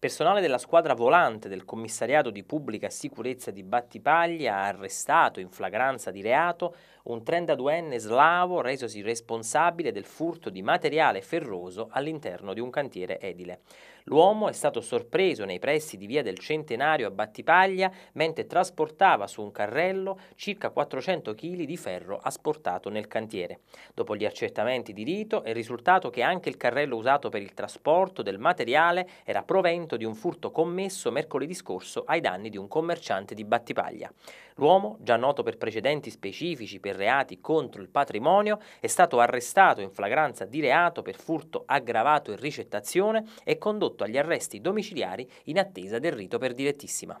Personale della squadra volante del commissariato di pubblica sicurezza di Battipaglia ha arrestato in flagranza di reato un 32enne slavo resosi responsabile del furto di materiale ferroso all'interno di un cantiere edile. L'uomo è stato sorpreso nei pressi di via del Centenario a Battipaglia mentre trasportava su un carrello circa 400 kg di ferro asportato nel cantiere. Dopo gli accertamenti di rito è risultato che anche il carrello usato per il trasporto del materiale era provente accertamento di un furto commesso mercoledì scorso ai danni di un commerciante di Battipaglia. L'uomo, già noto per precedenti specifici per reati contro il patrimonio, è stato arrestato in flagranza di reato per furto aggravato e ricettazione e condotto agli arresti domiciliari in attesa del rito per direttissima.